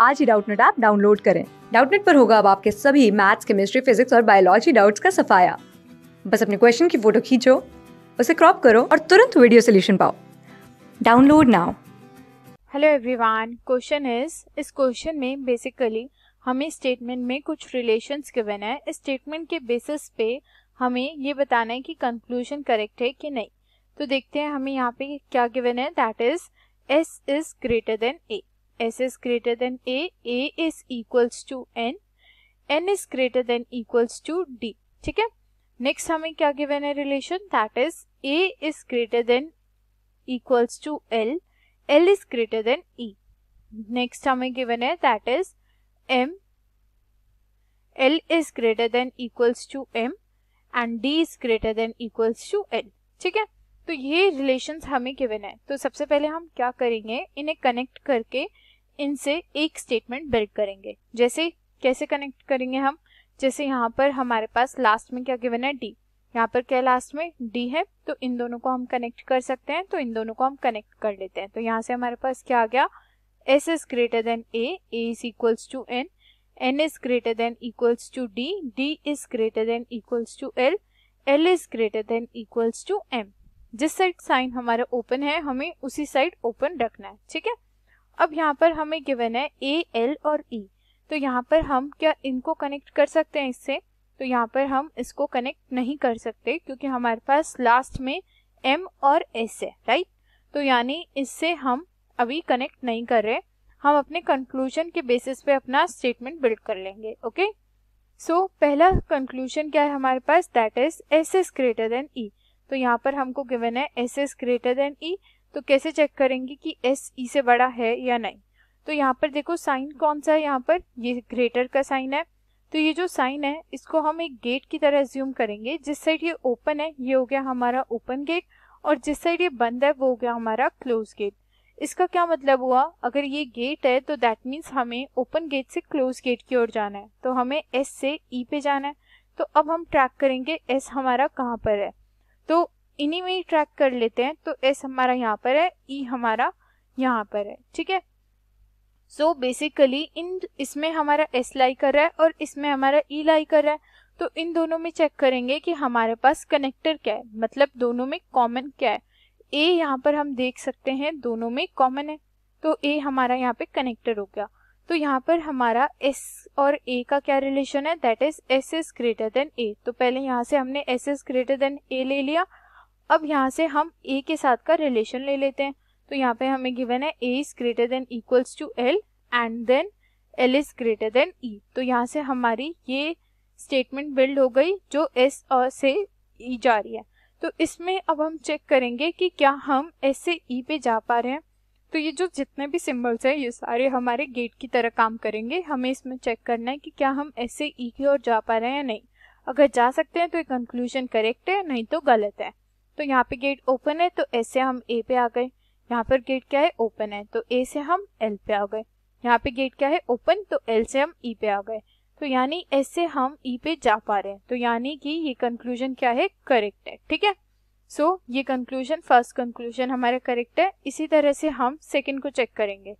आज ही Doubtnet app download करें डाउटनेट पर होगा अब आपके सभी मैथ्स केमिस्ट्री फिजिक्स और बायोलॉजी डाउट्स का सफाया बस अपने क्वेश्चन की फोटो खींचो उसे क्रॉप करो और तुरंत वीडियो सोल्यूशन पाओ download now hello everyone question is इस क्वेश्चन में बेसिकली हमें स्टेटमेंट में कुछ रिलेशंस गिवन है स्टेटमेंट के बेसिस पे हमें ये बताना है कि कंक्लूजन करेक्ट है कि नहीं तो देखते हैं हमें यहाँ पे क्या गिवन है that is S is greater than A s is greater than a, a is equals to n, n is greater than equals to d. ठीक है नेक्स्ट हमें क्या गिवन है relation that is a is greater than equals to l, l is greater than e. Next हमें given है that is m, l is greater than equals to m and d is greater than equals to L ठीक है तो ये relations हमें given है तो सबसे पहले हम क्या करेंगे इन्हें कनेक्ट करके इनसे एक स्टेटमेंट बिल्ड करेंगे जैसे कैसे कनेक्ट करेंगे हम जैसे यहाँ पर हमारे पास लास्ट में क्या गिवन है डी यहाँ पर क्या लास्ट में डी है तो इन दोनों को हम कनेक्ट कर सकते हैं तो इन दोनों को हम कनेक्ट कर लेते हैं तो यहाँ से हमारे पास क्या आ गया S is greater than A is equals to N N is greater than equals to D D is greater than equals to L L is greater than equals to M जिस साइड साइन हमारा open है हमें उसी side open रखना है ठीक है अब यहाँ पर हमें गिवन है ए एल और ई e. तो यहाँ पर हम क्या इनको कनेक्ट कर सकते हैं इससे तो यहाँ पर हम इसको कनेक्ट नहीं कर सकते क्योंकि हमारे पास लास्ट में एम और एस है राइट तो यानी इससे हम अभी कनेक्ट नहीं कर रहे हम अपने कंक्लूजन के बेसिस पे अपना स्टेटमेंट बिल्ड कर लेंगे ओके सो so, पहला कंक्लूजन क्या है हमारे पास that is S is greater than E तो यहाँ पर हमको गिवन है S is greater than E तो कैसे चेक करेंगे कि एस ई e से बड़ा है या नहीं तो यहाँ पर देखो साइन कौन सा है यहाँ पर ये ग्रेटर का साइन है तो ये जो साइन है इसको हम एक गेट की तरह एज्यूम करेंगे जिस साइड ये ओपन है ये हो गया हमारा ओपन गेट और जिस साइड ये बंद है वो हो गया हमारा क्लोज गेट इसका क्या मतलब हुआ अगर ये गेट है तो दैट मीन्स हमें ओपन गेट से क्लोज गेट की ओर जाना है तो हमें एस से ई e पे जाना है तो अब हम ट्रैक करेंगे एस हमारा कहाँ पर है तो इन्हीं में ही ट्रैक कर लेते हैं तो एस हमारा यहाँ पर है ई e हमारा यहाँ पर है ठीक है सो बेसिकली इन इसमें हमारा एस लाई कर रहा है और इसमें हमारा ई e लाई कर रहा है तो इन दोनों में चेक करेंगे कि हमारे पास कनेक्टर क्या है मतलब दोनों में कॉमन क्या है ए यहाँ पर हम देख सकते हैं दोनों में कॉमन है तो ए हमारा यहाँ पे कनेक्टर हो गया तो यहाँ पर हमारा एस और ए का क्या रिलेशन है that is S is greater than A तो पहले यहाँ से हमने S is greater than A ले लिया अब यहाँ से हम ए के साथ का रिलेशन ले लेते हैं तो यहाँ पे हमें गिवन है A is greater than equals to L and then L is greater than E तो यहाँ से हमारी ये स्टेटमेंट बिल्ड हो गई जो एस और से ई e जा रही है तो इसमें अब हम चेक करेंगे कि क्या हम एस से ई e पे जा पा रहे हैं तो ये जो जितने भी सिम्बल्स हैं ये सारे हमारे गेट की तरह काम करेंगे हमें इसमें चेक करना है कि क्या हम एस से ई e की ओर जा पा रहे हैं या नहीं अगर जा सकते हैं तो ये कंक्लूजन करेक्ट है नहीं तो गलत है तो यहाँ पे गेट ओपन है तो ए से हम ए पे आ गए यहाँ पर गेट क्या है ओपन है तो ए से हम एल पे आ गए यहाँ पे गेट क्या है ओपन तो एल से हम ई e पे आ गए तो यानी एस से हम ई e पे जा पा रहे हैं तो यानी कि ये कंक्लूजन क्या है करेक्ट है ठीक है सो so, ये कंक्लूजन फर्स्ट कंक्लूजन हमारा करेक्ट है इसी तरह से हम सेकेंड को चेक करेंगे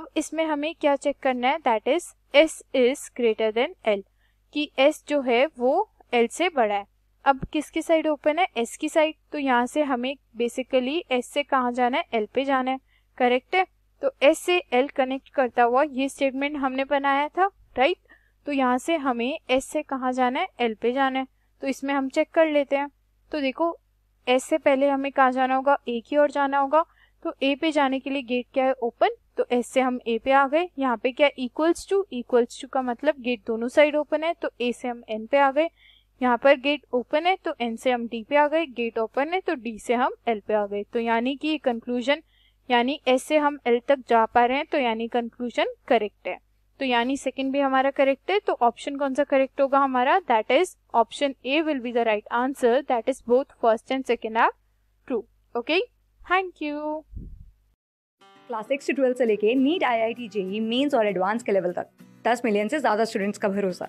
अब इसमें हमें क्या चेक करना है that is S is greater than L कि एस जो है वो एल से बड़ा है अब किसकी साइड ओपन है एस की साइड तो यहाँ से हमें बेसिकली एस से कहाँ जाना है एल पे जाना है करेक्ट है तो एस से एल कनेक्ट करता हुआ ये स्टेटमेंट हमने बनाया था राइट तो यहाँ से हमें एस से कहाँ जाना है एल पे जाना है तो इसमें हम चेक कर लेते हैं तो देखो एस से पहले हमें कहाँ जाना होगा ए की ओर जाना होगा तो ए पे जाने के लिए गेट क्या है ओपन तो एस से हम ए पे आ गए यहाँ पे क्या इक्वल्स टू इक्वल्स टू का मतलब गेट दोनों साइड ओपन है तो ए से हम एन पे आ गए यहाँ पर गेट ओपन है तो एन से हम डी पे आ गए गेट ओपन है तो डी से हम एल पे आ गए तो यानी कि कंक्लूजन यानी एस से हम एल तक जा पा रहे हैं तो यानी कंक्लूजन करेक्ट है तो यानी सेकंड भी हमारा करेक्ट है तो ऑप्शन कौन सा करेक्ट होगा हमारा that is option A will be the right answer that is both first and second are true okay thank you class six से ट्वेल्थ से लेके NEET I I T JEE mains और advance के level तक दस million से ज्यादा students का भरोसा